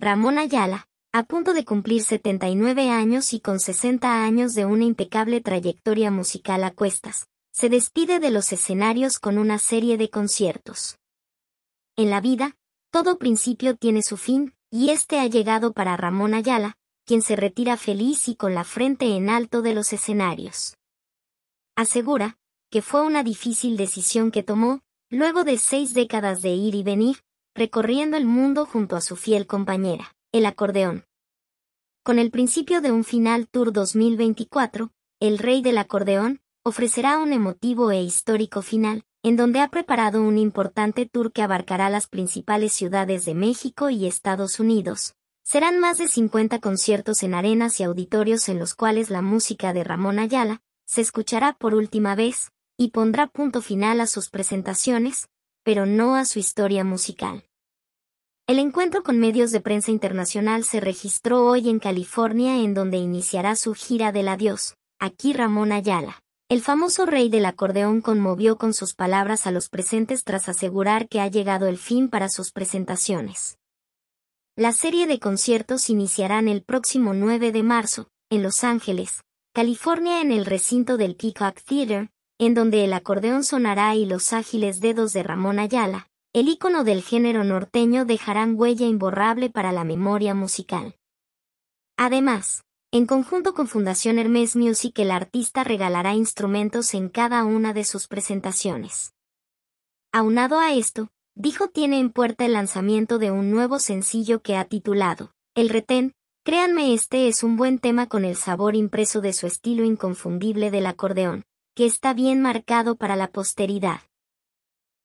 Ramón Ayala, a punto de cumplir 79 años y con 60 años de una impecable trayectoria musical a cuestas, se despide de los escenarios con una serie de conciertos. En la vida, todo principio tiene su fin, y este ha llegado para Ramón Ayala, quien se retira feliz y con la frente en alto de los escenarios. Asegura, que fue una difícil decisión que tomó, luego de seis décadas de ir y venir, recorriendo el mundo junto a su fiel compañera, el acordeón. Con el principio de un final Tour 2024, el rey del acordeón ofrecerá un emotivo e histórico final, en donde ha preparado un importante tour que abarcará las principales ciudades de México y Estados Unidos. Serán más de 50 conciertos en arenas y auditorios en los cuales la música de Ramón Ayala se escuchará por última vez, y pondrá punto final a sus presentaciones, pero no a su historia musical. El encuentro con medios de prensa internacional se registró hoy en California en donde iniciará su gira del adiós. Aquí Ramón Ayala. El famoso rey del acordeón conmovió con sus palabras a los presentes tras asegurar que ha llegado el fin para sus presentaciones. La serie de conciertos iniciarán el próximo 9 de marzo, en Los Ángeles, California en el recinto del Peacock Theater, en donde el acordeón sonará y los ágiles dedos de Ramón Ayala, el ícono del género norteño dejarán huella imborrable para la memoria musical. Además, en conjunto con Fundación Hermes Music el artista regalará instrumentos en cada una de sus presentaciones. Aunado a esto, dijo tiene en puerta el lanzamiento de un nuevo sencillo que ha titulado, El retén, créanme este es un buen tema con el sabor impreso de su estilo inconfundible del acordeón, que está bien marcado para la posteridad.